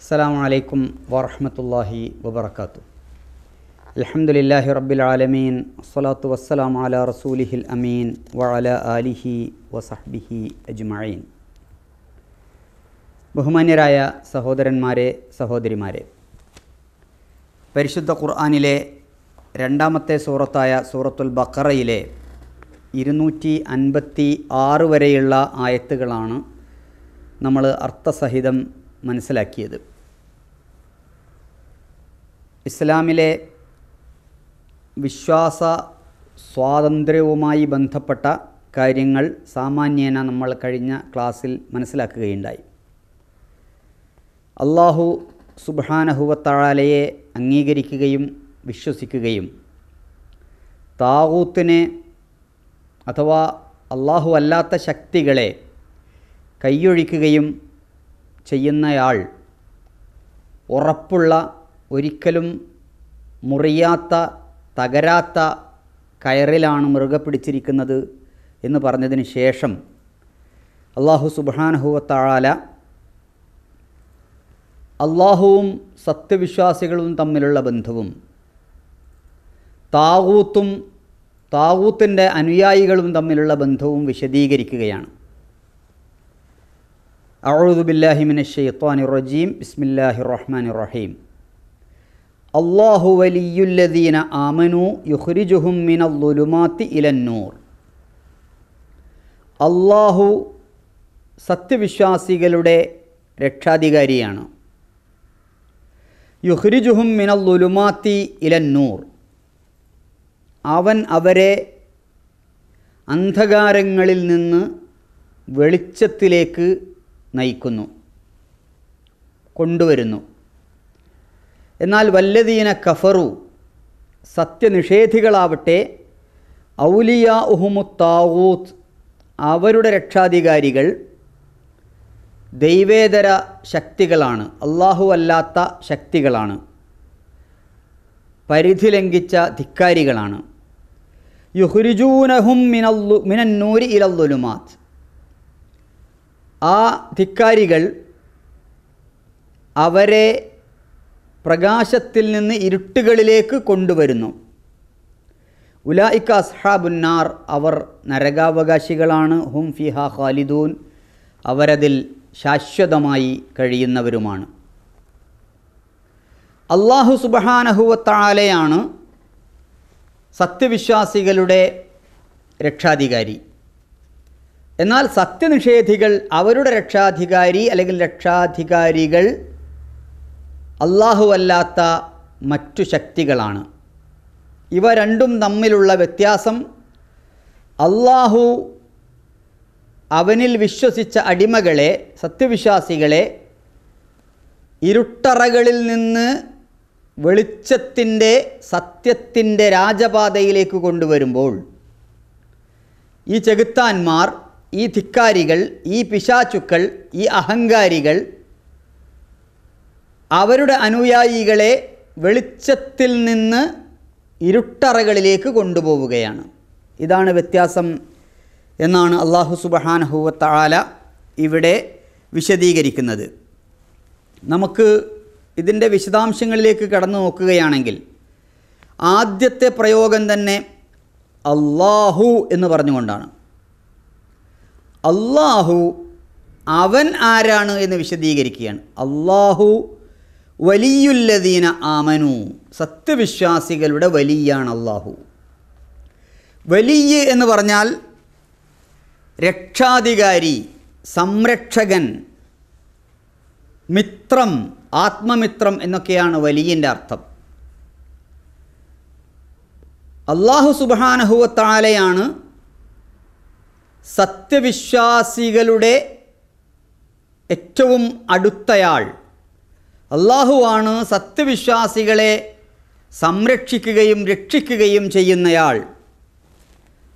അസ്സാം വലൈക്കും വാഹമത്തല്ലാഹി വബർക്കാത്തു അലഹമുല്ലാഹി റബ്ബിൽ ആലമീൻ അസ്സലാത്തു വസ്സലാം അല റസൂലിഹിൽ അമീൻ വഅല ആലിഹി വസഹ്ബിഹി അജ്മഈൻ ബഹുമാന്യരായ സഹോദരന്മാരെ സഹോദരിമാരെ പരിശുദ്ധ ഖുർആാനിലെ രണ്ടാമത്തെ സൂറത്തായ സൂറത്തുൽ ബക്കറയിലെ ഇരുന്നൂറ്റി അൻപത്തി ആറ് വരെയുള്ള ആയത്തുകളാണ് നമ്മൾ അർത്ഥസഹിതം മനസ്സിലാക്കിയത് ഇസ്ലാമിലെ വിശ്വാസ സ്വാതന്ത്ര്യവുമായി ബന്ധപ്പെട്ട കാര്യങ്ങൾ സാമാന്യേന നമ്മൾ കഴിഞ്ഞ ക്ലാസ്സിൽ മനസ്സിലാക്കുകയുണ്ടായി അള്ളാഹു സുബാനഹുവത്താളയെ അംഗീകരിക്കുകയും വിശ്വസിക്കുകയും താവൂത്തിനെ അഥവാ അള്ളാഹു അല്ലാത്ത ശക്തികളെ കൈയൊഴിക്കുകയും ചെയ്യുന്നയാൾ ഉറപ്പുള്ള ഒരിക്കലും മുറിയാത്ത തകരാത്ത കയറിലാണ് മൃഗ പിടിച്ചിരിക്കുന്നത് എന്ന് പറഞ്ഞതിന് ശേഷം അള്ളാഹു സുബാനഹുവത്താഴാല അള്ളാഹുവും സത്യവിശ്വാസികളും തമ്മിലുള്ള ബന്ധവും താവൂത്തും താവൂത്തിൻ്റെ അനുയായികളും തമ്മിലുള്ള ബന്ധവും വിശദീകരിക്കുകയാണ് അഴുദുബില്ലാഹിമിൻ ഷെയ്ത്താനി റജീം ബിസ്മില്ലാഹി റഹ്മാൻ റഹീം അള്ളാഹു വലിയുല്ലദീന ആമനു യുഹ്രിജുഹും മിനല്ലുലുമാത്തി ഇലന്നൂർ അള്ളാഹു സത്യവിശ്വാസികളുടെ രക്ഷാധികാരിയാണ് യുഹ്രിജുഹും മിനല്ലുലുമാത്തി ഇലന്നൂർ അവൻ അവരെ അന്ധകാരങ്ങളിൽ നിന്ന് വെളിച്ചത്തിലേക്ക് നയിക്കുന്നു കൊണ്ടുവരുന്നു എന്നാൽ വല്ലദീന കഫറു സത്യനിഷേധികളാവട്ടെ ഔലിയ ഉഹുമുത്താവൂത്ത് അവരുടെ രക്ഷാധികാരികൾ ദൈവേതര ശക്തികളാണ് അള്ളാഹു അല്ലാത്ത ശക്തികളാണ് പരിധി ലംഘിച്ച ധിക്കാരികളാണ് യുഹുരിജൂനഹും മിനല്ലു മിനന്നൂരി ഇലല്ലുലുമാത് ആ ധിക്കാരികൾ അവരെ പ്രകാശത്തിൽ നിന്ന് ഇരുട്ടുകളിലേക്ക് കൊണ്ടുവരുന്നു ഉലായിക്ക അസ്ഹാബുന്നാർ അവർ നരകാവകാശികളാണ് ഹും ഫിഹ ഖാലിദൂൻ അവരതിൽ ശാശ്വതമായി കഴിയുന്നവരുമാണ് അള്ളാഹു സുബഹാനഹുവത്താലയാണ് സത്യവിശ്വാസികളുടെ രക്ഷാധികാരി എന്നാൽ സത്യനിഷേധികൾ അവരുടെ രക്ഷാധികാരി അല്ലെങ്കിൽ രക്ഷാധികാരികൾ അല്ലാത്ത മറ്റു ശക്തികളാണ് ഇവ രണ്ടും തമ്മിലുള്ള വ്യത്യാസം അള്ളാഹു അവനിൽ വിശ്വസിച്ച അടിമകളെ സത്യവിശ്വാസികളെ ഇരുട്ടറകളിൽ നിന്ന് വെളിച്ചത്തിൻ്റെ സത്യത്തിൻ്റെ രാജപാതയിലേക്ക് കൊണ്ടുവരുമ്പോൾ ഈ ചെകുത്താന്മാർ ഈ ധിക്കാരികൾ ഈ പിശാചുക്കൾ ഈ അഹങ്കാരികൾ അവരുടെ അനുയായികളെ വെളിച്ചത്തിൽ നിന്ന് ഇരുട്ടറകളിലേക്ക് കൊണ്ടുപോവുകയാണ് ഇതാണ് വ്യത്യാസം എന്നാണ് അള്ളാഹു സുബഹാനഹുവത്ത ആല ഇവിടെ വിശദീകരിക്കുന്നത് നമുക്ക് ഇതിൻ്റെ വിശദാംശങ്ങളിലേക്ക് കടന്നു നോക്കുകയാണെങ്കിൽ ആദ്യത്തെ പ്രയോഗം തന്നെ അള്ളാഹു എന്ന് പറഞ്ഞുകൊണ്ടാണ് അള്ളാഹു അവൻ ആരാണ് എന്ന് വിശദീകരിക്കുകയാണ് അള്ളാഹു വലിയുല്ലദീന ആമനു സത്യവിശ്വാസികളുടെ വലിയാണ് അള്ളാഹു വലിയ എന്ന് പറഞ്ഞാൽ രക്ഷാധികാരി സംരക്ഷകൻ മിത്രം ആത്മമിത്രം എന്നൊക്കെയാണ് വലിയൻ്റെ അർത്ഥം അള്ളാഹു സുബാനഹുവത്താലയാണ് സത്യവിശ്വാസികളുടെ ഏറ്റവും അടുത്തയാൾ അള്ളാഹുവാണ് സത്യവിശ്വാസികളെ സംരക്ഷിക്കുകയും രക്ഷിക്കുകയും ചെയ്യുന്നയാൾ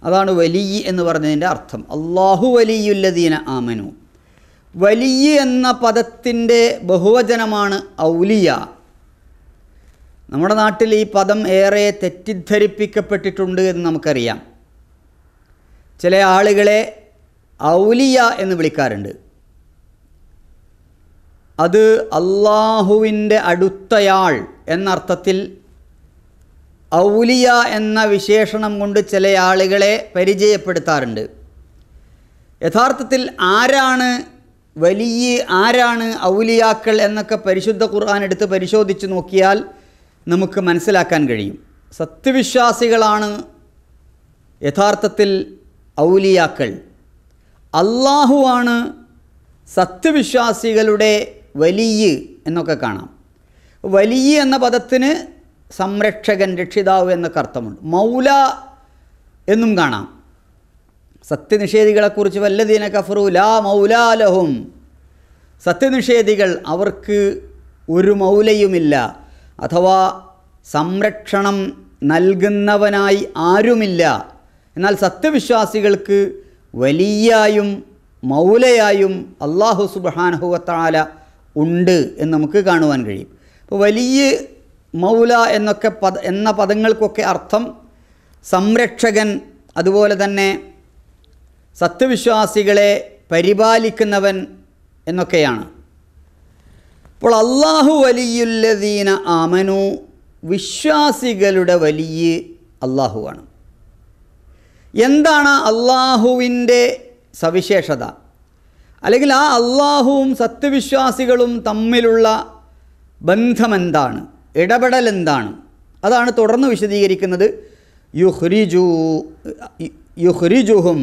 അതാണ് വലിയ എന്ന് പറഞ്ഞതിൻ്റെ അർത്ഥം അള്ളാഹു വലിയുല്ലദീന ആമനു വലിയ എന്ന പദത്തിൻ്റെ ബഹുവചനമാണ് ഔലിയ നമ്മുടെ നാട്ടിൽ ഈ പദം ഏറെ തെറ്റിദ്ധരിപ്പിക്കപ്പെട്ടിട്ടുണ്ട് എന്ന് നമുക്കറിയാം ചില ആളുകളെ ഔലിയ എന്ന് വിളിക്കാറുണ്ട് അത് അള്ളാഹുവിൻ്റെ അടുത്തയാൾ എന്നർത്ഥത്തിൽ ഔലിയ എന്ന വിശേഷണം കൊണ്ട് ചില ആളുകളെ പരിചയപ്പെടുത്താറുണ്ട് യഥാർത്ഥത്തിൽ ആരാണ് വലിയ ആരാണ് ഔലിയാക്കൾ എന്നൊക്കെ പരിശുദ്ധ ഖുർആൻ എടുത്ത് പരിശോധിച്ച് നോക്കിയാൽ നമുക്ക് മനസ്സിലാക്കാൻ കഴിയും സത്യവിശ്വാസികളാണ് യഥാർത്ഥത്തിൽ ഔലിയാക്കൾ അള്ളാഹുവാണ് സത്യവിശ്വാസികളുടെ വലിയ എന്നൊക്കെ കാണാം വലിയ എന്ന പദത്തിന് സംരക്ഷകൻ രക്ഷിതാവ് എന്നൊക്കെ അർത്ഥമുണ്ട് മൗല എന്നും കാണാം സത്യനിഷേധികളെക്കുറിച്ച് വല്ലതീന കഫറു ലാ മൗലാലഹും സത്യനിഷേധികൾ അവർക്ക് ഒരു മൗലയുമില്ല അഥവാ സംരക്ഷണം നൽകുന്നവനായി ആരുമില്ല എന്നാൽ സത്യവിശ്വാസികൾക്ക് വലിയായും മൗലയായും അള്ളാഹു സുബാനഹുവത്താല ഉണ്ട് എന്ന് നമുക്ക് കാണുവാൻ കഴിയും അപ്പോൾ വലിയ മൗല എന്നൊക്കെ പദ എന്ന പദങ്ങൾക്കൊക്കെ അർത്ഥം സംരക്ഷകൻ അതുപോലെ തന്നെ സത്യവിശ്വാസികളെ പരിപാലിക്കുന്നവൻ എന്നൊക്കെയാണ് അപ്പോൾ അള്ളാഹു വലിയുല്ലദീന ആമനു വിശ്വാസികളുടെ വലിയ അള്ളാഹുവാണ് എന്താണ് അള്ളാഹുവിൻ്റെ സവിശേഷത അല്ലെങ്കിൽ ആ അള്ളാഹുവും സത്യവിശ്വാസികളും തമ്മിലുള്ള ബന്ധമെന്താണ് ഇടപെടൽ എന്താണ് അതാണ് തുടർന്ന് വിശദീകരിക്കുന്നത് യുഹ്രിജു യുഹ്രിജുഹും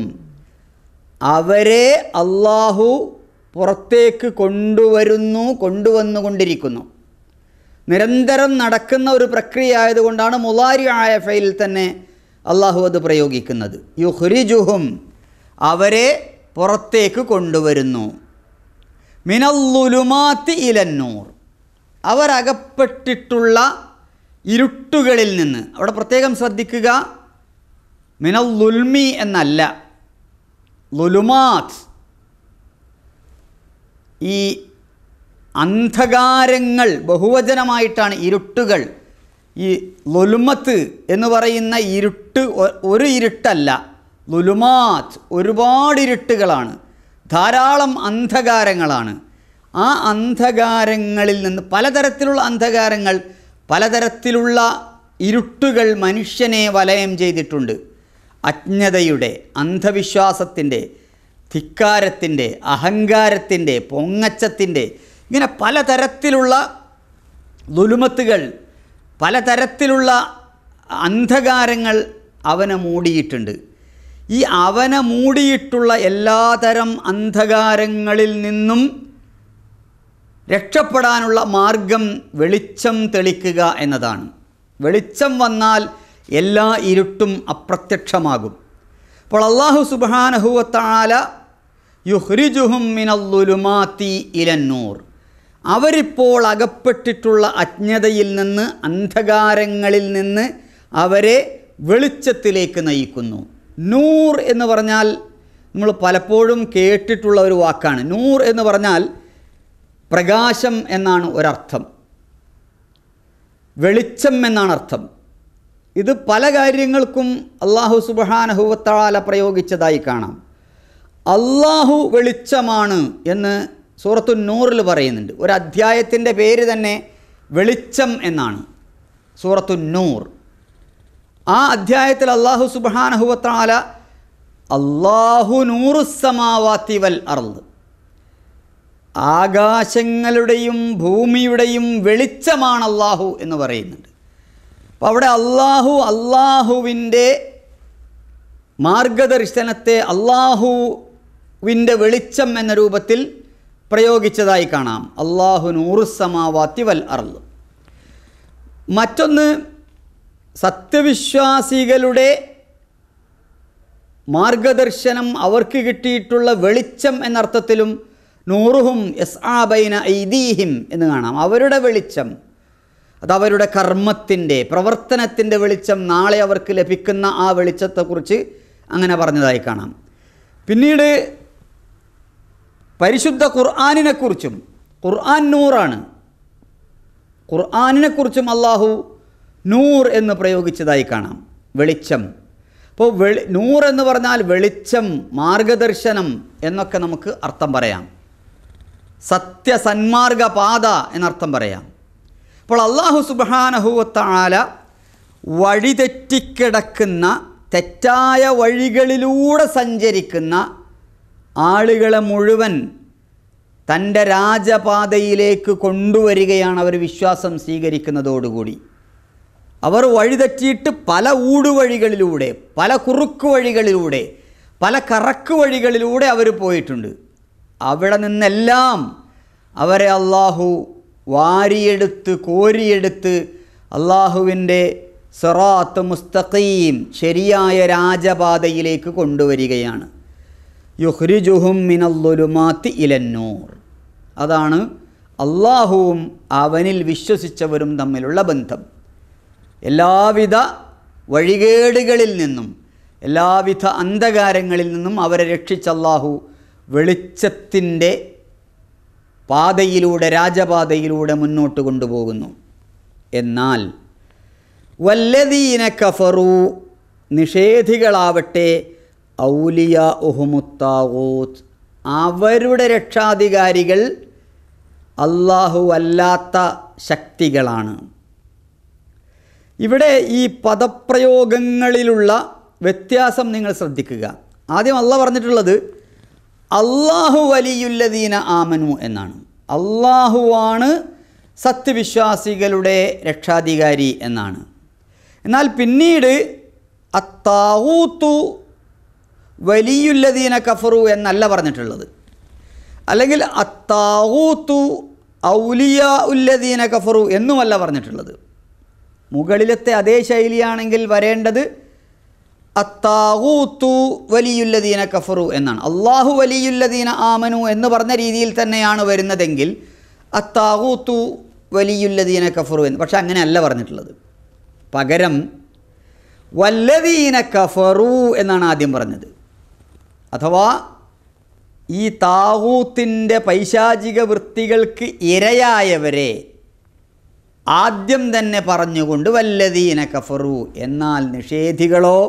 അവരെ അള്ളാഹു പുറത്തേക്ക് കൊണ്ടുവരുന്നു കൊണ്ടുവന്നുകൊണ്ടിരിക്കുന്നു നിരന്തരം നടക്കുന്ന ഒരു പ്രക്രിയ ആയതുകൊണ്ടാണ് മുലാരി ആയ ഫയിൽ തന്നെ അള്ളാഹു അത് പ്രയോഗിക്കുന്നത് യുഹ്രിജുഹും അവരെ പുറത്തേക്ക് കൊണ്ടുവരുന്നു മിനല്ലുലുമാത്തി ഇലന്നൂർ അവരകപ്പെട്ടിട്ടുള്ള ഇരുട്ടുകളിൽ നിന്ന് അവിടെ പ്രത്യേകം ശ്രദ്ധിക്കുക മിനല്ലുൽമി എന്നല്ല ലുലുമാത്ത് ഈ അന്ധകാരങ്ങൾ ബഹുവചനമായിട്ടാണ് ഇരുട്ടുകൾ ഈ ലൊലുമത്ത് എന്ന് പറയുന്ന ഇരുട്ട് ഒരു ഇരുട്ടല്ല ലുലുമാത്ത് ഒരുപാട് ഇരുട്ടുകളാണ് ധാരാളം അന്ധകാരങ്ങളാണ് ആ അന്ധകാരങ്ങളിൽ നിന്ന് പലതരത്തിലുള്ള അന്ധകാരങ്ങൾ പലതരത്തിലുള്ള ഇരുട്ടുകൾ മനുഷ്യനെ വലയം ചെയ്തിട്ടുണ്ട് അജ്ഞതയുടെ അന്ധവിശ്വാസത്തിൻ്റെ ധിക്കാരത്തിൻ്റെ അഹങ്കാരത്തിൻ്റെ പൊങ്ങച്ചത്തിൻ്റെ ഇങ്ങനെ പലതരത്തിലുള്ള ദുലുമത്തുകൾ പലതരത്തിലുള്ള അന്ധകാരങ്ങൾ അവനെ മൂടിയിട്ടുണ്ട് ഈ അവനെ മൂടിയിട്ടുള്ള എല്ലാതരം അന്ധകാരങ്ങളിൽ നിന്നും രക്ഷപ്പെടാനുള്ള മാർഗം വെളിച്ചം തെളിക്കുക എന്നതാണ് വെളിച്ചം വന്നാൽ എല്ലാ ഇരുട്ടും അപ്രത്യക്ഷമാകും അപ്പോൾ അള്ളാഹു സുബാനഹുവത്താല യുഹ്രിജുഹും മിനല്ലുലുമാത്തി ഇലന്നൂർ അവരിപ്പോൾ അകപ്പെട്ടിട്ടുള്ള അജ്ഞതയിൽ നിന്ന് അന്ധകാരങ്ങളിൽ നിന്ന് അവരെ വെളിച്ചത്തിലേക്ക് നയിക്കുന്നു നൂർ എന്ന് പറഞ്ഞാൽ നമ്മൾ പലപ്പോഴും കേട്ടിട്ടുള്ള ഒരു വാക്കാണ് നൂർ എന്ന് പറഞ്ഞാൽ പ്രകാശം എന്നാണ് ഒരർത്ഥം വെളിച്ചം എന്നാണ് അർത്ഥം ഇത് പല കാര്യങ്ങൾക്കും അള്ളാഹു സുബഹാനഹുവത്താല പ്രയോഗിച്ചതായി കാണാം അള്ളാഹു വെളിച്ചമാണ് എന്ന് സൂറത്തു നൂറിൽ പറയുന്നുണ്ട് ഒരു അധ്യായത്തിൻ്റെ പേര് തന്നെ വെളിച്ചം എന്നാണ് സൂറത്തു നൂർ ആ അധ്യായത്തിൽ അള്ളാഹു സുബാനഹുവത്താല അള്ളാഹു നൂറുസമാവാത്തി വൽ അറുത് ആകാശങ്ങളുടെയും ഭൂമിയുടെയും വെളിച്ചമാണ് അള്ളാഹു എന്ന് പറയുന്നുണ്ട് അപ്പോൾ അവിടെ അള്ളാഹു അള്ളാഹുവിൻ്റെ മാർഗദർശനത്തെ അള്ളാഹുവിൻ്റെ വെളിച്ചം എന്ന രൂപത്തിൽ പ്രയോഗിച്ചതായി കാണാം അള്ളാഹു നൂറുസമാവാത്തി വൽ അറുത് മറ്റൊന്ന് സത്യവിശ്വാസികളുടെ മാർഗദർശനം അവർക്ക് കിട്ടിയിട്ടുള്ള വെളിച്ചം എന്നർത്ഥത്തിലും നൂറുഹും എസ് ബൈന ഐദീഹിം എന്ന് കാണാം അവരുടെ വെളിച്ചം അതവരുടെ കർമ്മത്തിൻ്റെ പ്രവർത്തനത്തിൻ്റെ വെളിച്ചം നാളെ അവർക്ക് ലഭിക്കുന്ന ആ വെളിച്ചത്തെക്കുറിച്ച് അങ്ങനെ പറഞ്ഞതായി കാണാം പിന്നീട് പരിശുദ്ധ ഖുർആാനിനെക്കുറിച്ചും ഖുർആൻ നൂറാണ് ഖുർആാനിനെക്കുറിച്ചും അള്ളാഹു നൂർ എന്ന് പ്രയോഗിച്ചതായി കാണാം വെളിച്ചം അപ്പോൾ വെളി നൂർ എന്ന് പറഞ്ഞാൽ വെളിച്ചം മാർഗദർശനം എന്നൊക്കെ നമുക്ക് അർത്ഥം പറയാം സത്യസന്മാർഗപാത എന്നർത്ഥം പറയാം അപ്പോൾ അള്ളാഹു സുബാനഹുവത്താല വഴിതെറ്റിക്കിടക്കുന്ന തെറ്റായ വഴികളിലൂടെ സഞ്ചരിക്കുന്ന ആളുകളെ മുഴുവൻ തൻ്റെ രാജപാതയിലേക്ക് കൊണ്ടുവരികയാണ് അവർ വിശ്വാസം സ്വീകരിക്കുന്നതോടുകൂടി അവർ വഴിതെറ്റിയിട്ട് പല ഊടുവഴികളിലൂടെ പല കുറുക്കു വഴികളിലൂടെ പല കറക്ക് വഴികളിലൂടെ അവർ പോയിട്ടുണ്ട് അവിടെ നിന്നെല്ലാം അവരെ അള്ളാഹു വാരിയെടുത്ത് കോരിയെടുത്ത് അള്ളാഹുവിൻ്റെ സൊറാത്ത് മുസ്തഖീം ശരിയായ രാജപാതയിലേക്ക് കൊണ്ടുവരികയാണ് യുഹ്രിജുഹും മിനല്ലുലുമാത്തി ഇലന്നൂർ അതാണ് അള്ളാഹുവും അവനിൽ വിശ്വസിച്ചവരും തമ്മിലുള്ള ബന്ധം എല്ലാവിധ വഴികേടുകളിൽ നിന്നും എല്ലാവിധ അന്ധകാരങ്ങളിൽ നിന്നും അവരെ രക്ഷിച്ചല്ലാഹു വെളിച്ചത്തിൻ്റെ പാതയിലൂടെ രാജപാതയിലൂടെ മുന്നോട്ട് കൊണ്ടുപോകുന്നു എന്നാൽ വല്ലദീന കഫറു നിഷേധികളാവട്ടെ ഔലിയ ഒഹുമുത്താവൂത്ത് അവരുടെ രക്ഷാധികാരികൾ അല്ലാഹു അല്ലാത്ത ശക്തികളാണ് ഇവിടെ ഈ പദപ്രയോഗങ്ങളിലുള്ള വ്യത്യാസം നിങ്ങൾ ശ്രദ്ധിക്കുക ആദ്യം അല്ല പറഞ്ഞിട്ടുള്ളത് അള്ളാഹു വലിയുല്ലദീന ആമനു എന്നാണ് അള്ളാഹുവാണ് സത്യവിശ്വാസികളുടെ രക്ഷാധികാരി എന്നാണ് എന്നാൽ പിന്നീട് അത്താവൂത്തു വലിയുല്ലദീന കഫറു എന്നല്ല പറഞ്ഞിട്ടുള്ളത് അല്ലെങ്കിൽ അത്താവൂത്തു ഔലിയ ഉല്ലദീന കഫറു എന്നുമല്ല പറഞ്ഞിട്ടുള്ളത് മുകളിലത്തെ അതേ ശൈലിയാണെങ്കിൽ വരേണ്ടത് അത്താഹൂത്തു വലിയുല്ലദീന കഫറു എന്നാണ് അള്ളാഹു വലിയുല്ലദീന ആമനു എന്ന് പറഞ്ഞ രീതിയിൽ തന്നെയാണ് വരുന്നതെങ്കിൽ അത്താഹൂത്തു വലിയുല്ലദീന കഫറു എന്ന് പക്ഷെ അങ്ങനെയല്ല പറഞ്ഞിട്ടുള്ളത് പകരം വല്ലദീന കഫറു എന്നാണ് ആദ്യം പറഞ്ഞത് അഥവാ ഈ താഹൂത്തിൻ്റെ പൈശാചിക വൃത്തികൾക്ക് ഇരയായവരെ ആദ്യം തന്നെ പറഞ്ഞുകൊണ്ട് വല്ലതീന കഫറു എന്നാൽ നിഷേധികളോ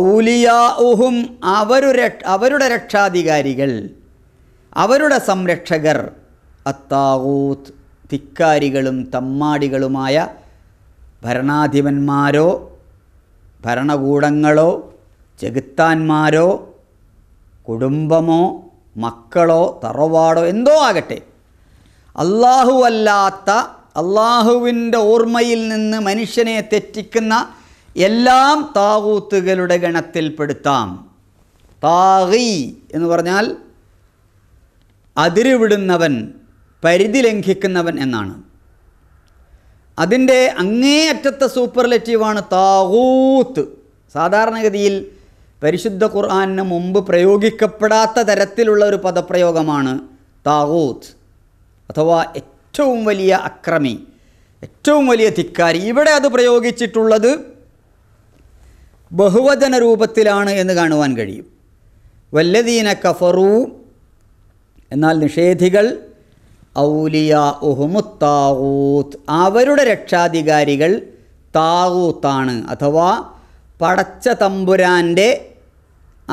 ഔലിയാഉഹും അവരു അവരുടെ രക്ഷാധികാരികൾ അവരുടെ സംരക്ഷകർ അത്താവൂത്ത് തിക്കാരികളും തമ്മാടികളുമായ ഭരണാധിപന്മാരോ ഭരണകൂടങ്ങളോ ചെകുത്താന്മാരോ കുടുംബമോ മക്കളോ തറവാടോ എന്തോ ആകട്ടെ അള്ളാഹുവല്ലാത്ത അള്ളാഹുവിൻ്റെ ഓർമ്മയിൽ നിന്ന് മനുഷ്യനെ തെറ്റിക്കുന്ന എല്ലാം താവൂത്തുകളുടെ ഗണത്തിൽപ്പെടുത്താം താഹി എന്ന് പറഞ്ഞാൽ അതിരുവിടുന്നവൻ പരിധി ലംഘിക്കുന്നവൻ എന്നാണ് അതിൻ്റെ അങ്ങേയറ്റത്തെ സൂപ്പർലെറ്റീവാണ് താവൂത്ത് സാധാരണഗതിയിൽ പരിശുദ്ധ ഖുർആാനിന് മുമ്പ് പ്രയോഗിക്കപ്പെടാത്ത തരത്തിലുള്ള ഒരു പദപ്രയോഗമാണ് താവൂത്ത് അഥവാ ഏറ്റവും വലിയ അക്രമി ഏറ്റവും വലിയ ധിക്കാരി ഇവിടെ അത് പ്രയോഗിച്ചിട്ടുള്ളത് ബഹുവചന രൂപത്തിലാണ് എന്ന് കാണുവാൻ കഴിയും വല്ലദീന കഫറു എന്നാൽ നിഷേധികൾ ഔലിയ ഉഹുമുത്താവൂത്ത് അവരുടെ രക്ഷാധികാരികൾ താവൂത്താണ് അഥവാ പടച്ച തമ്പുരാൻ്റെ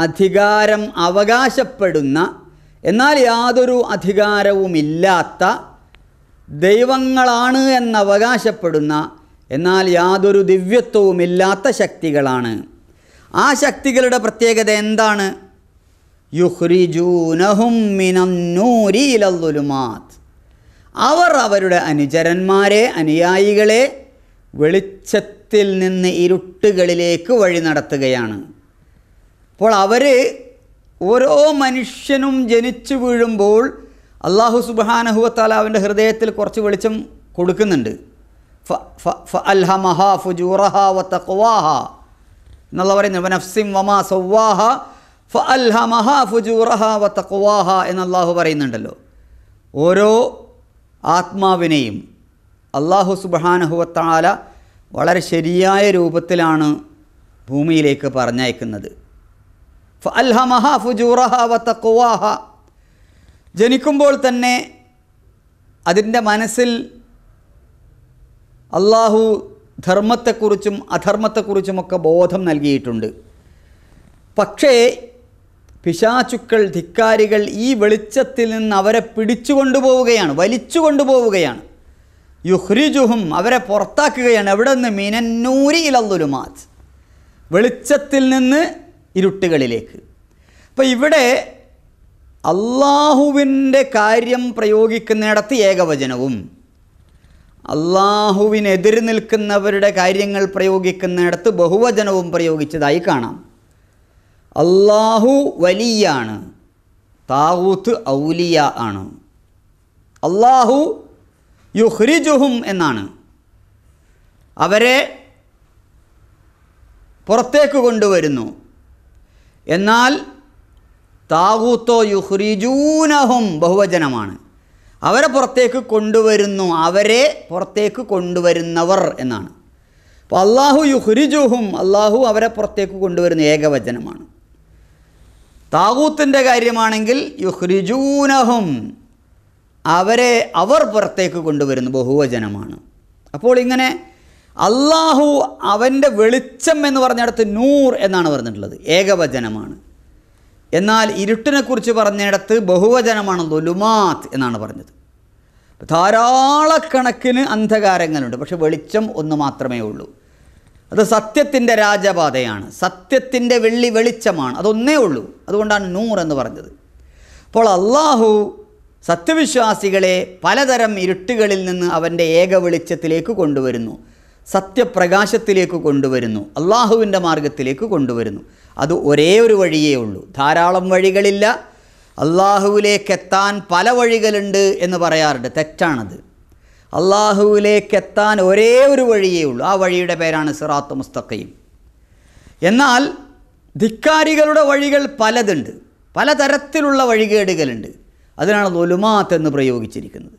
അധികാരം അവകാശപ്പെടുന്ന എന്നാൽ യാതൊരു അധികാരവുമില്ലാത്ത ദൈവങ്ങളാണ് എന്നവകാശപ്പെടുന്ന എന്നാൽ യാതൊരു ദിവ്യത്വവുമില്ലാത്ത ശക്തികളാണ് ആ ശക്തികളുടെ പ്രത്യേകത എന്താണ് യുഹ്രിജൂനഹും മിനന്നൂരീലുലുമാത് അവർ അവരുടെ അനുചരന്മാരെ അനുയായികളെ വെളിച്ചത്തിൽ നിന്ന് ഇരുട്ടുകളിലേക്ക് വഴി നടത്തുകയാണ് അപ്പോൾ അവർ ഓരോ മനുഷ്യനും ജനിച്ചു വീഴുമ്പോൾ അള്ളാഹു സുബാനഹുവത്താല അവൻ്റെ ഹൃദയത്തിൽ കുറച്ച് വെളിച്ചം കൊടുക്കുന്നുണ്ട് ഫ എന്നുള്ള വമാ എന്ന് അള്ളാഹു പറയുന്നുണ്ടല്ലോ ഓരോ ആത്മാവിനെയും അള്ളാഹു സുബാനഹുവത്താല വളരെ ശരിയായ രൂപത്തിലാണ് ഭൂമിയിലേക്ക് പറഞ്ഞയക്കുന്നത് ഫ മഹാ ഫുജൂറഹ വത്ത കുവാഹ ജനിക്കുമ്പോൾ തന്നെ അതിൻ്റെ മനസ്സിൽ അള്ളാഹു ധർമ്മത്തെക്കുറിച്ചും അധർമ്മത്തെക്കുറിച്ചുമൊക്കെ ബോധം നൽകിയിട്ടുണ്ട് പക്ഷേ പിശാചുക്കൾ ധിക്കാരികൾ ഈ വെളിച്ചത്തിൽ നിന്ന് അവരെ പിടിച്ചു കൊണ്ടുപോവുകയാണ് വലിച്ചു കൊണ്ടുപോവുകയാണ് യുഹ്രിജുഹും അവരെ പുറത്താക്കുകയാണ് എവിടെ നിന്ന് മിനന്നൂരി ഇലല്ലുലുമാത് വെളിച്ചത്തിൽ നിന്ന് ഇരുട്ടുകളിലേക്ക് അപ്പോൾ ഇവിടെ അള്ളാഹുവിൻ്റെ കാര്യം പ്രയോഗിക്കുന്നിടത്ത് ഏകവചനവും അള്ളാഹുവിനെതിർ നിൽക്കുന്നവരുടെ കാര്യങ്ങൾ പ്രയോഗിക്കുന്നിടത്ത് ബഹുവചനവും പ്രയോഗിച്ചതായി കാണാം അള്ളാഹു വലിയാണ് താവൂത്ത് ഔലിയ ആണ് അള്ളാഹു യുഹ്രിജുഹും എന്നാണ് അവരെ പുറത്തേക്ക് കൊണ്ടുവരുന്നു എന്നാൽ താവൂത്തോ യുഹ്രിജൂനഹും ബഹുവചനമാണ് അവരെ പുറത്തേക്ക് കൊണ്ടുവരുന്നു അവരെ പുറത്തേക്ക് കൊണ്ടുവരുന്നവർ എന്നാണ് അപ്പോൾ അള്ളാഹു യുഹ്രിജുഹും അള്ളാഹു അവരെ പുറത്തേക്ക് കൊണ്ടുവരുന്ന ഏകവചനമാണ് താകൂത്തിൻ്റെ കാര്യമാണെങ്കിൽ യുഹ്രിജൂനഹും അവരെ അവർ പുറത്തേക്ക് കൊണ്ടുവരുന്നു ബഹുവചനമാണ് അപ്പോൾ ഇങ്ങനെ അള്ളാഹു അവൻ്റെ വെളിച്ചം എന്ന് പറഞ്ഞിടത്ത് നൂർ എന്നാണ് പറഞ്ഞിട്ടുള്ളത് ഏകവചനമാണ് എന്നാൽ ഇരുട്ടിനെക്കുറിച്ച് പറഞ്ഞിടത്ത് ബഹുവചനമാണ് ദുലുമാത്ത് എന്നാണ് പറഞ്ഞത് ധാരാളക്കണക്കിന് അന്ധകാരങ്ങളുണ്ട് പക്ഷെ വെളിച്ചം ഒന്ന് മാത്രമേ ഉള്ളൂ അത് സത്യത്തിൻ്റെ രാജപാതയാണ് സത്യത്തിൻ്റെ വെള്ളി വെളിച്ചമാണ് അതൊന്നേ ഉള്ളൂ അതുകൊണ്ടാണ് നൂർ എന്ന് പറഞ്ഞത് അപ്പോൾ അള്ളാഹു സത്യവിശ്വാസികളെ പലതരം ഇരുട്ടുകളിൽ നിന്ന് അവൻ്റെ ഏക വെളിച്ചത്തിലേക്ക് കൊണ്ടുവരുന്നു സത്യപ്രകാശത്തിലേക്ക് കൊണ്ടുവരുന്നു അള്ളാഹുവിൻ്റെ മാർഗത്തിലേക്ക് കൊണ്ടുവരുന്നു അത് ഒരേ ഒരു വഴിയേ ഉള്ളൂ ധാരാളം വഴികളില്ല അള്ളാഹുവിലേക്കെത്താൻ പല വഴികളുണ്ട് എന്ന് പറയാറുണ്ട് തെറ്റാണത് അള്ളാഹുവിലേക്കെത്താൻ ഒരേ ഒരു വഴിയേ ഉള്ളൂ ആ വഴിയുടെ പേരാണ് സിറാത്ത് മുസ്തഖയും എന്നാൽ ധിക്കാരികളുടെ വഴികൾ പലതുണ്ട് പലതരത്തിലുള്ള വഴികേടുകളുണ്ട് അതിനാണ് ഒലുമാത്ത് എന്ന് പ്രയോഗിച്ചിരിക്കുന്നത്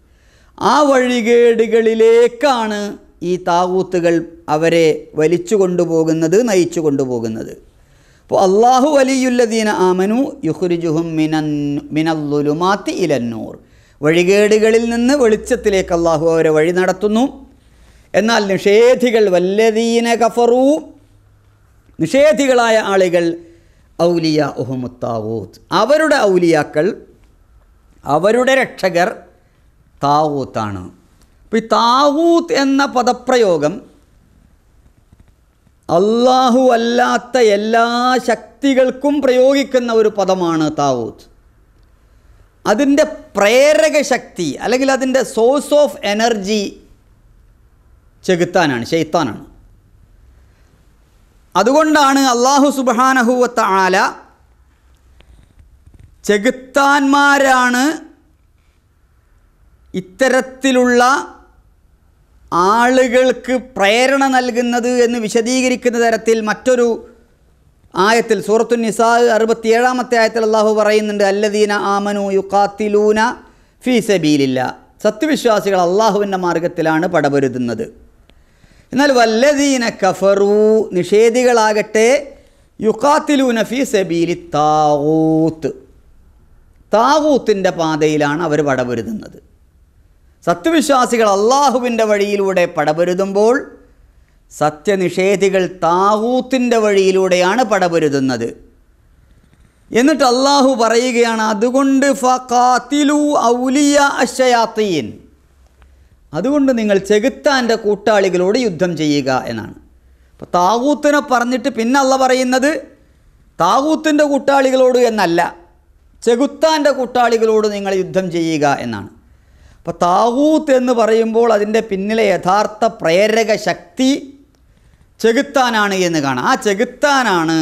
ആ വഴികേടുകളിലേക്കാണ് ഈ താവൂത്തുകൾ അവരെ വലിച്ചു കൊണ്ടുപോകുന്നത് നയിച്ചു കൊണ്ടുപോകുന്നത് അപ്പോൾ അള്ളാഹു വലിയുല്ലദീന ആമനു യുഹുരിജുഹും മിനൻ മിനല്ലുലുമാത്തി ഇലന്നൂർ വഴികേടുകളിൽ നിന്ന് വെളിച്ചത്തിലേക്ക് അള്ളാഹു അവരെ വഴി നടത്തുന്നു എന്നാൽ നിഷേധികൾ വല്ലദീന കഫറു നിഷേധികളായ ആളുകൾ ഔലിയ ഉഹുമുത്താവൂത്ത് അവരുടെ ഔലിയാക്കൾ അവരുടെ രക്ഷകർ താവൂത്താണ് അപ്പോൾ ഈ താവൂത്ത് എന്ന പദപ്രയോഗം അള്ളാഹു അല്ലാത്ത എല്ലാ ശക്തികൾക്കും പ്രയോഗിക്കുന്ന ഒരു പദമാണ് താവൂത്ത് അതിൻ്റെ പ്രേരക ശക്തി അല്ലെങ്കിൽ അതിൻ്റെ സോഴ്സ് ഓഫ് എനർജി ചെകുത്താനാണ് ഷെയ്ത്താനാണ് അതുകൊണ്ടാണ് അള്ളാഹു സുബാനഹുവത്ത ആല ചെകുത്താന്മാരാണ് ഇത്തരത്തിലുള്ള ആളുകൾക്ക് പ്രേരണ നൽകുന്നത് എന്ന് വിശദീകരിക്കുന്ന തരത്തിൽ മറ്റൊരു ആയത്തിൽ സൂറത്തു നിസാ അറുപത്തിയേഴാമത്തെ ആയത്തിൽ അള്ളാഹു പറയുന്നുണ്ട് അല്ലദീന ആമനു യുക്കാത്തിലൂന ഫീ സബീലില്ല സത്യവിശ്വാസികൾ അള്ളാഹുവിൻ്റെ മാർഗത്തിലാണ് പടപൊരുതുന്നത് എന്നാൽ വല്ലദീന കഫറു നിഷേധികളാകട്ടെ യുക്കാത്തിലൂന ഫീ സബീലി താവൂത്ത് താവൂത്തിൻ്റെ പാതയിലാണ് അവർ പടപൊരുതുന്നത് സത്യവിശ്വാസികൾ അള്ളാഹുവിൻ്റെ വഴിയിലൂടെ പടപൊരുതുമ്പോൾ സത്യനിഷേധികൾ താഹൂത്തിൻ്റെ വഴിയിലൂടെയാണ് പടപൊരുതുന്നത് എന്നിട്ട് അള്ളാഹു പറയുകയാണ് അതുകൊണ്ട് ഫാത്തിലു ഔലിയ അശയാത്തീൻ അതുകൊണ്ട് നിങ്ങൾ ചെകുത്താൻ്റെ കൂട്ടാളികളോട് യുദ്ധം ചെയ്യുക എന്നാണ് അപ്പോൾ താഹൂത്തിനെ പറഞ്ഞിട്ട് പിന്നെ അല്ല പറയുന്നത് താഹൂത്തിൻ്റെ കൂട്ടാളികളോട് എന്നല്ല ചെകുത്താൻ്റെ കൂട്ടാളികളോട് നിങ്ങൾ യുദ്ധം ചെയ്യുക എന്നാണ് അപ്പോൾ താവൂത്ത് എന്ന് പറയുമ്പോൾ അതിൻ്റെ പിന്നിലെ യഥാർത്ഥ പ്രേരക ശക്തി ചെകുത്താനാണ് എന്ന് കാണാം ആ ചെകുത്താനാണ്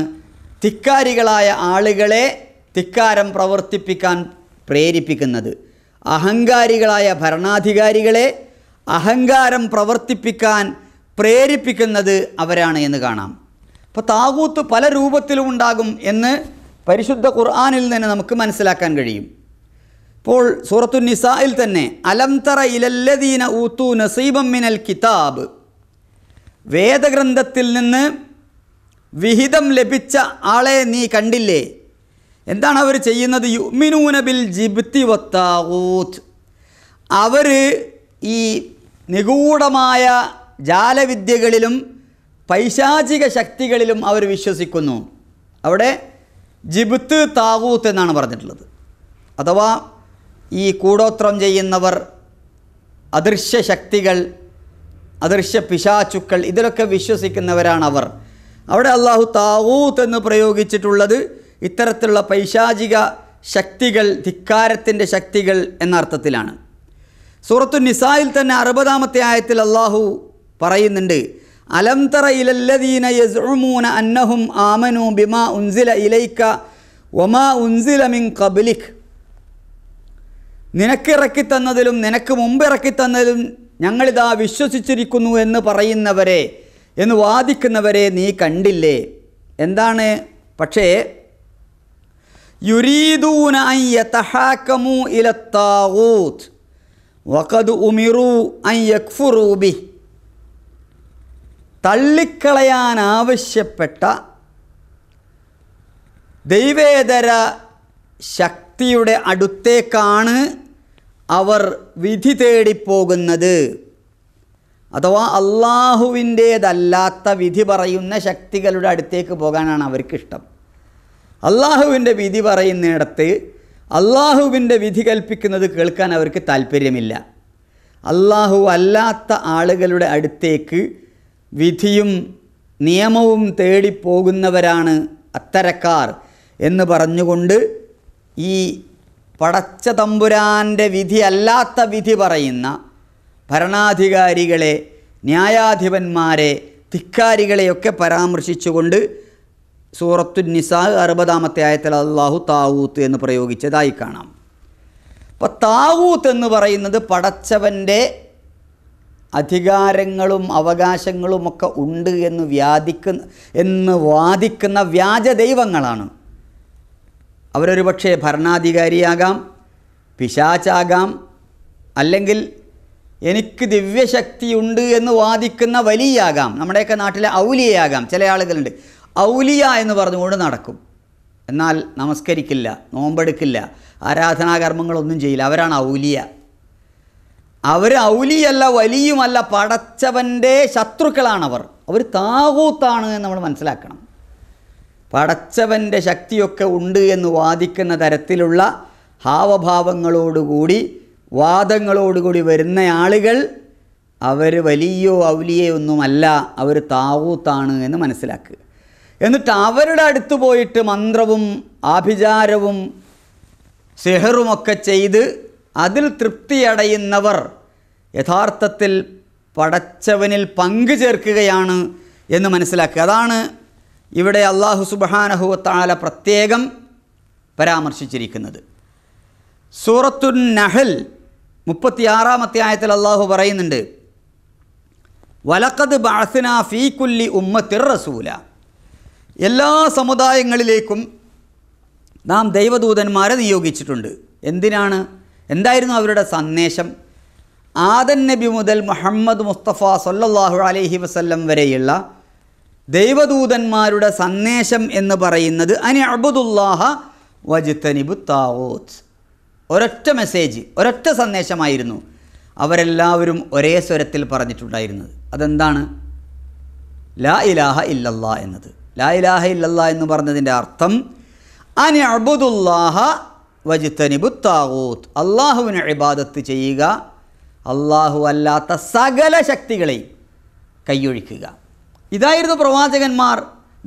തിക്കാരികളായ ആളുകളെ തിക്കാരം പ്രവർത്തിപ്പിക്കാൻ പ്രേരിപ്പിക്കുന്നത് അഹങ്കാരികളായ ഭരണാധികാരികളെ അഹങ്കാരം പ്രവർത്തിപ്പിക്കാൻ പ്രേരിപ്പിക്കുന്നത് അവരാണ് എന്ന് കാണാം അപ്പോൾ താവൂത്ത് പല രൂപത്തിലും ഉണ്ടാകും എന്ന് പരിശുദ്ധ ഖുർആാനിൽ നിന്ന് നമുക്ക് മനസ്സിലാക്കാൻ കഴിയും അപ്പോൾ സൂറത്തു നിസായിൽ തന്നെ അലംതറ ഇലല്ലദീന ഊത്തു നസീബം മിനൽ കിതാബ് വേദഗ്രന്ഥത്തിൽ നിന്ന് വിഹിതം ലഭിച്ച ആളെ നീ കണ്ടില്ലേ എന്താണ് അവർ ചെയ്യുന്നത് യുമിനൂന ബിൽ ജിബ്തി വത്താവൂത്ത് അവർ ഈ നിഗൂഢമായ ജാലവിദ്യകളിലും പൈശാചിക ശക്തികളിലും അവർ വിശ്വസിക്കുന്നു അവിടെ ജിബുത്ത് താവൂത്ത് എന്നാണ് പറഞ്ഞിട്ടുള്ളത് അഥവാ ഈ കൂടോത്രം ചെയ്യുന്നവർ അദൃശ്യ ശക്തികൾ അദൃശ്യ പിശാചുക്കൾ ഇതിലൊക്കെ വിശ്വസിക്കുന്നവരാണവർ അവിടെ അള്ളാഹു താവൂത്ത് എന്ന് പ്രയോഗിച്ചിട്ടുള്ളത് ഇത്തരത്തിലുള്ള പൈശാചിക ശക്തികൾ ധിക്കാരത്തിൻ്റെ ശക്തികൾ എന്ന അർത്ഥത്തിലാണ് സൂറത്തു നിസായിൽ തന്നെ അറുപതാമത്തെ ആയത്തിൽ അള്ളാഹു പറയുന്നുണ്ട് അലംതറ ഇലല്ലദീന യസ്ഉമൂന അന്നഹും ആമനു ബിമാ ഉൻസില ഇലൈക്ക വമാ ഉൻസില മിൻ ഖബ്ലിക് നിനക്കിറക്കി തന്നതിലും നിനക്ക് മുമ്പ് ഇറക്കി തന്നതിലും ഞങ്ങളിതാ വിശ്വസിച്ചിരിക്കുന്നു എന്ന് പറയുന്നവരെ എന്ന് വാദിക്കുന്നവരെ നീ കണ്ടില്ലേ എന്താണ് പക്ഷേ യുരീദൂന ആവശ്യപ്പെട്ട വഖദ് ഉമിറു ദൈവേതര ശക്തിയുടെ അടുത്തേക്കാണ് അവർ വിധി തേടിപ്പോകുന്നത് അഥവാ അള്ളാഹുവിൻ്റേതല്ലാത്ത വിധി പറയുന്ന ശക്തികളുടെ അടുത്തേക്ക് പോകാനാണ് അവർക്കിഷ്ടം അള്ളാഹുവിൻ്റെ വിധി പറയുന്നിടത്ത് അള്ളാഹുവിൻ്റെ വിധി കൽപ്പിക്കുന്നത് കേൾക്കാൻ അവർക്ക് താല്പര്യമില്ല അള്ളാഹു അല്ലാത്ത ആളുകളുടെ അടുത്തേക്ക് വിധിയും നിയമവും തേടിപ്പോകുന്നവരാണ് അത്തരക്കാർ എന്ന് പറഞ്ഞുകൊണ്ട് ഈ പടച്ച തമ്പുരാൻ്റെ വിധിയല്ലാത്ത വിധി പറയുന്ന ഭരണാധികാരികളെ ന്യായാധിപന്മാരെ ധിക്കാരികളെയൊക്കെ പരാമർശിച്ചുകൊണ്ട് സൂറത്തു നിസാ അറുപതാമത്തെ ആയത്തിൽ അള്ളാഹു താവൂത്ത് എന്ന് പ്രയോഗിച്ചതായി കാണാം അപ്പോൾ താവൂത്ത് എന്ന് പറയുന്നത് പടച്ചവൻ്റെ അധികാരങ്ങളും അവകാശങ്ങളുമൊക്കെ ഉണ്ട് എന്ന് വ്യാധിക്കുന്ന എന്ന് വാദിക്കുന്ന വ്യാജ ദൈവങ്ങളാണ് അവരൊരു പക്ഷേ ഭരണാധികാരിയാകാം പിശാചാകാം അല്ലെങ്കിൽ എനിക്ക് ദിവ്യശക്തിയുണ്ട് എന്ന് വാദിക്കുന്ന വലിയാകാം നമ്മുടെയൊക്കെ നാട്ടിലെ ഔലിയയാകാം ചില ആളുകളുണ്ട് ഔലിയ എന്ന് പറഞ്ഞുകൊണ്ട് നടക്കും എന്നാൽ നമസ്കരിക്കില്ല നോമ്പെടുക്കില്ല ആരാധനാകർമ്മങ്ങളൊന്നും ചെയ്യില്ല അവരാണ് ഔലിയ അവർ ഔലിയല്ല വലിയുമല്ല പടച്ചവൻ്റെ ശത്രുക്കളാണവർ അവർ താകൂത്താണ് എന്ന് നമ്മൾ മനസ്സിലാക്കണം പടച്ചവൻ്റെ ശക്തിയൊക്കെ ഉണ്ട് എന്ന് വാദിക്കുന്ന തരത്തിലുള്ള ഹാവഭാവങ്ങളോടുകൂടി വാദങ്ങളോടുകൂടി വരുന്ന ആളുകൾ അവർ വലിയോ അവലിയോ ഒന്നുമല്ല അവർ താവൂത്താണ് എന്ന് മനസ്സിലാക്കുക എന്നിട്ട് അവരുടെ അടുത്ത് പോയിട്ട് മന്ത്രവും ആഭിചാരവും സെഹറുമൊക്കെ ചെയ്ത് അതിൽ തൃപ്തിയടയുന്നവർ യഥാർത്ഥത്തിൽ പടച്ചവനിൽ പങ്കു ചേർക്കുകയാണ് എന്ന് മനസ്സിലാക്കുക അതാണ് ഇവിടെ അള്ളാഹു സുബാനഹുവത്താല പ്രത്യേകം പരാമർശിച്ചിരിക്കുന്നത് സൂറത്തുൻ നഹൽ മുപ്പത്തിയാറാമത്തെ ആയത്തിൽ അള്ളാഹു പറയുന്നുണ്ട് വലക്കത് ബാസിന ഫീക്കുല്ലി ഉമ്മത്തിർ റസൂല എല്ലാ സമുദായങ്ങളിലേക്കും നാം ദൈവദൂതന്മാരെ നിയോഗിച്ചിട്ടുണ്ട് എന്തിനാണ് എന്തായിരുന്നു അവരുടെ സന്ദേശം ആദൻ നബി മുതൽ മുഹമ്മദ് മുസ്തഫ സൊല്ലാഹു അലഹി വസല്ലം വരെയുള്ള ദൈവദൂതന്മാരുടെ സന്ദേശം എന്ന് പറയുന്നത് അനി അബുദുല്ലാഹ വജിത്തനിബു താവൂത്ത് ഒരൊറ്റ മെസ്സേജ് ഒരൊറ്റ സന്ദേശമായിരുന്നു അവരെല്ലാവരും ഒരേ സ്വരത്തിൽ പറഞ്ഞിട്ടുണ്ടായിരുന്നത് അതെന്താണ് ലാ ഇലാഹ ഇല്ലല്ല എന്നത് ലാ ഇലാഹ ഇല്ലല്ല എന്ന് പറഞ്ഞതിൻ്റെ അർത്ഥം അനി അബുദുല്ലാഹ വജിത്തനിബു താവൂത്ത് അള്ളാഹുവിന് ഇബാദത്ത് ചെയ്യുക അള്ളാഹു അല്ലാത്ത സകല ശക്തികളെയും കൈയൊഴിക്കുക ഇതായിരുന്നു പ്രവാചകന്മാർ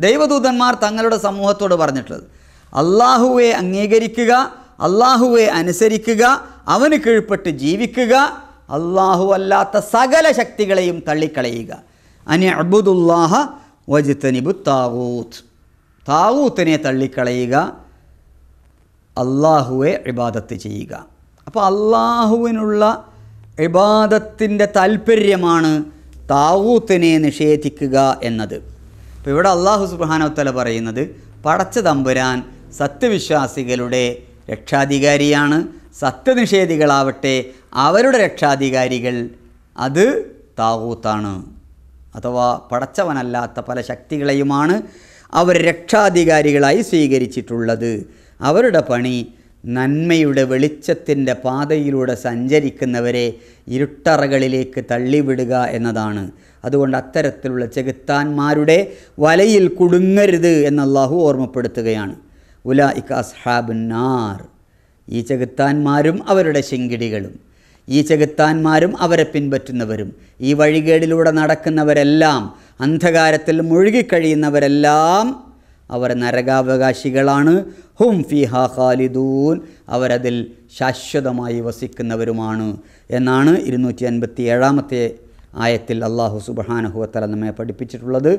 ദൈവദൂതന്മാർ തങ്ങളുടെ സമൂഹത്തോട് പറഞ്ഞിട്ടുള്ളത് അള്ളാഹുവെ അംഗീകരിക്കുക അള്ളാഹുവെ അനുസരിക്കുക അവന് കീഴ്പ്പെട്ട് ജീവിക്കുക അള്ളാഹു അല്ലാത്ത സകല ശക്തികളെയും തള്ളിക്കളയുക അനി അബുദുല്ലാഹ വജിത്തനിബു താവൂത്ത് താവൂത്തിനെ തള്ളിക്കളയുക അള്ളാഹുവെ ഇബാദത്ത് ചെയ്യുക അപ്പോൾ അള്ളാഹുവിനുള്ള ഇബാദത്തിൻ്റെ താല്പര്യമാണ് താവൂത്തിനെ നിഷേധിക്കുക എന്നത് അപ്പോൾ ഇവിടെ അള്ളാഹു സുബാനോത്തല പറയുന്നത് പടച്ച തമ്പുരാൻ സത്യവിശ്വാസികളുടെ രക്ഷാധികാരിയാണ് സത്യനിഷേധികളാവട്ടെ അവരുടെ രക്ഷാധികാരികൾ അത് താവൂത്താണ് അഥവാ പടച്ചവനല്ലാത്ത പല ശക്തികളെയുമാണ് അവർ രക്ഷാധികാരികളായി സ്വീകരിച്ചിട്ടുള്ളത് അവരുടെ പണി നന്മയുടെ വെളിച്ചത്തിൻ്റെ പാതയിലൂടെ സഞ്ചരിക്കുന്നവരെ ഇരുട്ടറകളിലേക്ക് തള്ളിവിടുക എന്നതാണ് അതുകൊണ്ട് അത്തരത്തിലുള്ള ചെകുത്താന്മാരുടെ വലയിൽ കുടുങ്ങരുത് എന്ന് ഓർമ്മപ്പെടുത്തുകയാണ് ഉല ഇക് ഈ ചെകുത്താന്മാരും അവരുടെ ശിങ്കിടികളും ഈ ചെകുത്താന്മാരും അവരെ പിൻപറ്റുന്നവരും ഈ വഴികേടിലൂടെ നടക്കുന്നവരെല്ലാം അന്ധകാരത്തിൽ മുഴുകിക്കഴിയുന്നവരെല്ലാം അവർ നരകാവകാശികളാണ് ഹും ഫിഹാ ഖാലിദൂൻ അവരതിൽ ശാശ്വതമായി വസിക്കുന്നവരുമാണ് എന്നാണ് ഇരുന്നൂറ്റി അൻപത്തി ഏഴാമത്തെ ആയത്തിൽ അള്ളാഹു സുബഹാനഹുവത്തല നമ്മെ പഠിപ്പിച്ചിട്ടുള്ളത്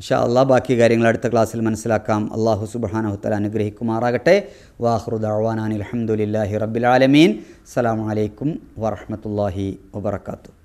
ഇൻഷാ അള്ളാഹ് ബാക്കി കാര്യങ്ങൾ അടുത്ത ക്ലാസ്സിൽ മനസ്സിലാക്കാം അള്ളാഹു സുബഹാനഹുത്തല അനുഗ്രഹിക്കുമാറാകട്ടെ വാഹ്റുദാൻ അലഹമുല്ലാഹി ആലമീൻ അസ്സാം വലൈക്കും വാഹമത്തല്ലാഹി വാത്തു